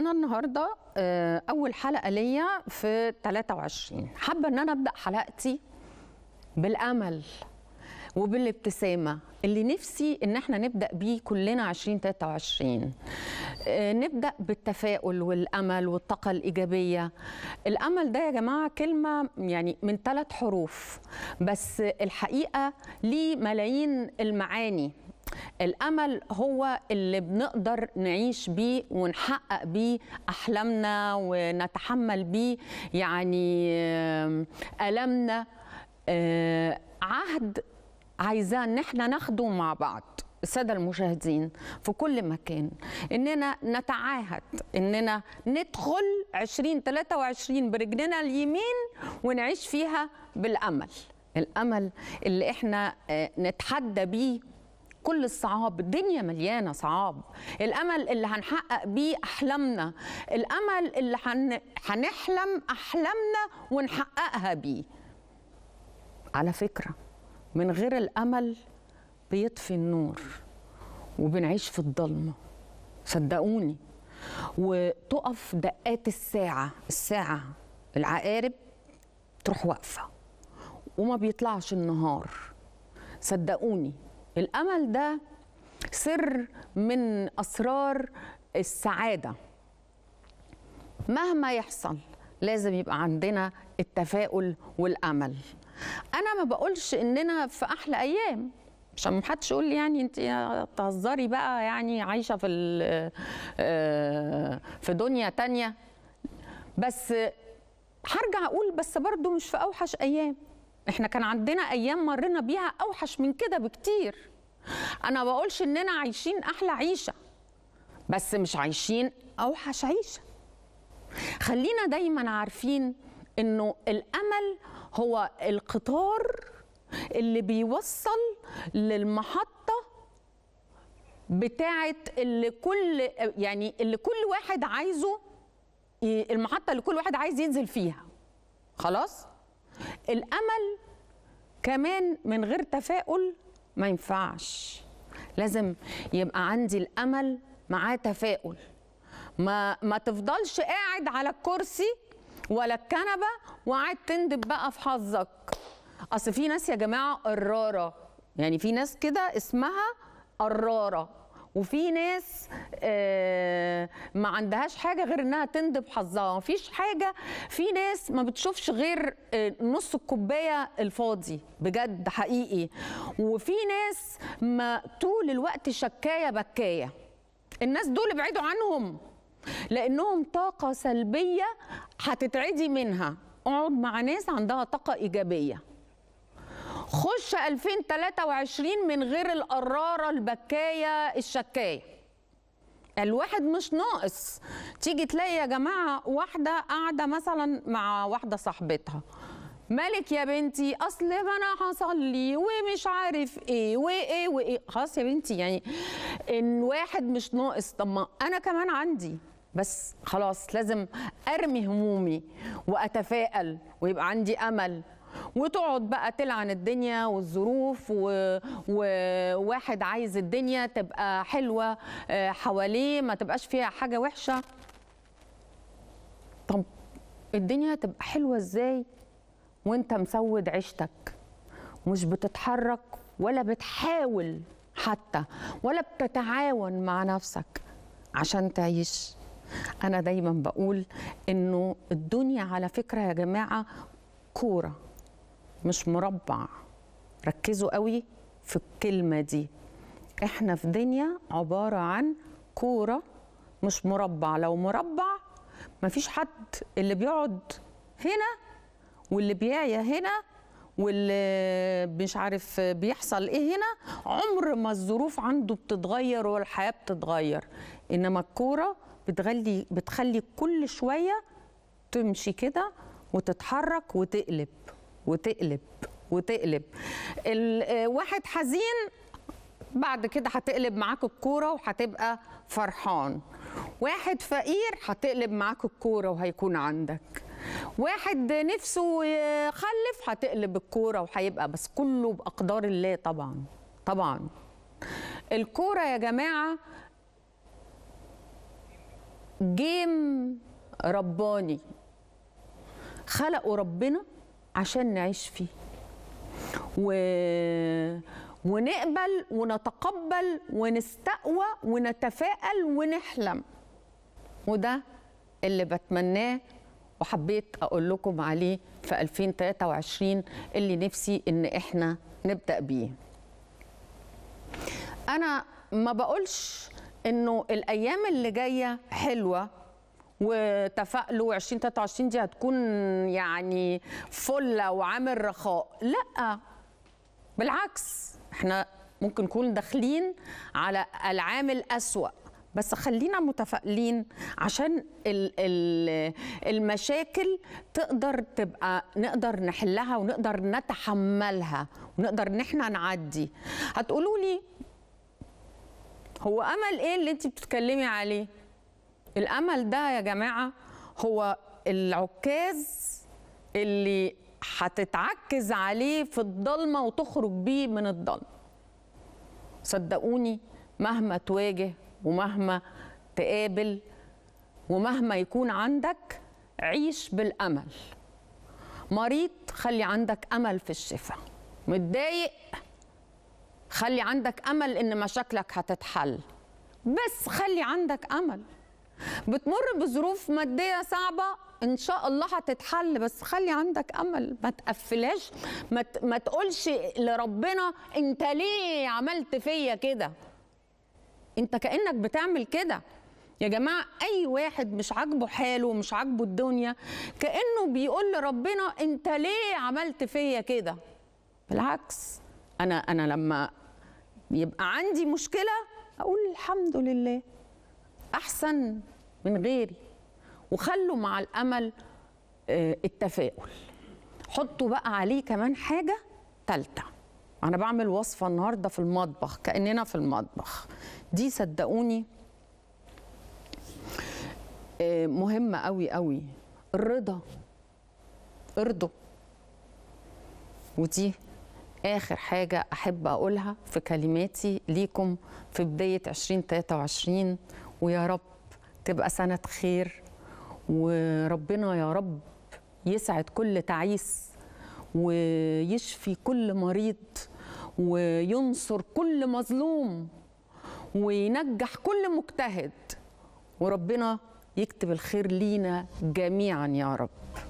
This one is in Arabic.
انا النهارده آه، اول حلقه ليا في 23 حابه ان انا ابدا حلقتي بالامل وبالابتسامه اللي نفسي ان احنا نبدا بيه كلنا 2023 آه، نبدا بالتفاؤل والامل والطاقه الايجابيه الامل ده يا جماعه كلمه يعني من ثلاث حروف بس الحقيقه ليه ملايين المعاني الامل هو اللي بنقدر نعيش بيه ونحقق بيه احلامنا ونتحمل بيه يعني المنا آه، عهد عايزاه ان احنا ناخده مع بعض الساده المشاهدين في كل مكان اننا نتعاهد اننا ندخل 2023 برجلنا اليمين ونعيش فيها بالامل الامل اللي احنا آه، نتحدى بيه كل الصعاب الدنيا مليانة صعاب الأمل اللي هنحقق بيه أحلامنا الأمل اللي هن... هنحلم أحلامنا ونحققها بيه على فكرة من غير الأمل بيطفي النور وبنعيش في الضلمة صدقوني وتقف دقات الساعة الساعة العقارب تروح واقفة وما بيطلعش النهار صدقوني الامل ده سر من اسرار السعاده مهما يحصل لازم يبقى عندنا التفاؤل والامل انا ما بقولش اننا في احلى ايام عشان ما حدش يقول لي يعني انت بتهزري بقى يعني عايشه في آه، في دنيا تانية بس هرجع اقول بس برضو مش في اوحش ايام احنا كان عندنا ايام مرينا بيها اوحش من كده بكتير انا بقولش اننا عايشين احلى عيشه بس مش عايشين اوحش عيشه خلينا دايما عارفين انه الامل هو القطار اللي بيوصل للمحطه بتاعه اللي كل يعني اللي كل واحد عايزه المحطه اللي كل واحد عايز ينزل فيها خلاص الامل كمان من غير تفاؤل ما ينفعش لازم يبقى عندي الامل معاه تفاؤل ما ما تفضلش قاعد على الكرسي ولا الكنبه وقاعد تندب بقى في حظك اصل في ناس يا جماعه قراره يعني في ناس كده اسمها قراره وفي ناس آه، ما عندهاش حاجه غير انها تندب حظها فيش حاجه في ناس ما بتشوفش غير آه، نص الكوبايه الفاضي بجد حقيقي وفي ناس ما طول الوقت شكايه بكايه الناس دول ابعدوا عنهم لانهم طاقه سلبيه هتتعدي منها اقعد مع ناس عندها طاقه ايجابيه خش 2023 من غير القراره البكايه الشكايه الواحد مش ناقص تيجي تلاقي يا جماعه واحده قاعده مثلا مع واحده صاحبتها مالك يا بنتي اصل ما انا هصلي ومش عارف ايه وايه وايه خلاص يا بنتي يعني الواحد مش ناقص طب ما انا كمان عندي بس خلاص لازم ارمي همومي واتفائل ويبقى عندي امل وتقعد بقى تلعن الدنيا والظروف و... وواحد عايز الدنيا تبقى حلوه آه، حواليه ما تبقاش فيها حاجه وحشه طب الدنيا تبقى حلوه ازاي وانت مسود عيشتك مش بتتحرك ولا بتحاول حتى ولا بتتعاون مع نفسك عشان تعيش انا دايما بقول انه الدنيا على فكره يا جماعه كوره مش مربع ركزوا قوي في الكلمه دي احنا في دنيا عباره عن كوره مش مربع لو مربع مفيش حد اللي بيقعد هنا واللي بيعيا هنا واللي مش عارف بيحصل ايه هنا عمر ما الظروف عنده بتتغير والحياه بتتغير انما الكوره بتغلي بتخلي كل شويه تمشي كده وتتحرك وتقلب وتقلب وتقلب الواحد آه، حزين بعد كده هتقلب معاك الكوره وهتبقى فرحان واحد فقير هتقلب معاك الكوره وهيكون عندك واحد نفسه يخلف هتقلب الكوره وهيبقى بس كله باقدار الله طبعا طبعا الكوره يا جماعه جيم رباني خلقه ربنا عشان نعيش فيه و... ونقبل ونتقبل ونستقوى ونتفائل ونحلم وده اللي بتمناه وحبيت اقول لكم عليه في 2023 اللي نفسي ان احنا نبدا بيه انا ما بقولش انه الايام اللي جايه حلوه وتفائلوا 2023 دي هتكون يعني فله وعامل رخاء لا بالعكس احنا ممكن نكون داخلين على العام الأسوأ بس خلينا متفائلين عشان المشاكل تقدر تبقى نقدر نحلها ونقدر نتحملها ونقدر ان احنا نعدي هتقولوا لي هو امل ايه اللي انت بتتكلمي عليه الامل ده يا جماعه هو العكاز اللي هتتعكز عليه في الضلمه وتخرج بيه من الضلمه صدقوني مهما تواجه ومهما تقابل ومهما يكون عندك عيش بالامل مريض خلي عندك امل في الشفاء متضايق خلي عندك امل ان مشاكلك هتتحل بس خلي عندك امل بتمر بظروف ماديه صعبه ان شاء الله هتتحل بس خلي عندك امل ما تقفلاش ما, ت... ما تقولش لربنا انت ليه عملت فيا كده انت كانك بتعمل كده يا جماعه اي واحد مش عاجبه حاله مش عاجبه الدنيا كانه بيقول لربنا انت ليه عملت فيا كده بالعكس انا انا لما يبقى عندي مشكله اقول الحمد لله احسن من غيري وخلوا مع الامل آه، التفاؤل حطوا بقى عليه كمان حاجه ثالثه انا بعمل وصفه النهارده في المطبخ كاننا في المطبخ دي صدقوني آه، مهمه قوي قوي الرضا ارضوا ودي آخر حاجة أحب أقولها في كلماتي ليكم في بداية 2023 ويا رب تبقى سنة خير وربنا يا رب يسعد كل تعيس ويشفي كل مريض وينصر كل مظلوم وينجح كل مجتهد وربنا يكتب الخير لينا جميعا يا رب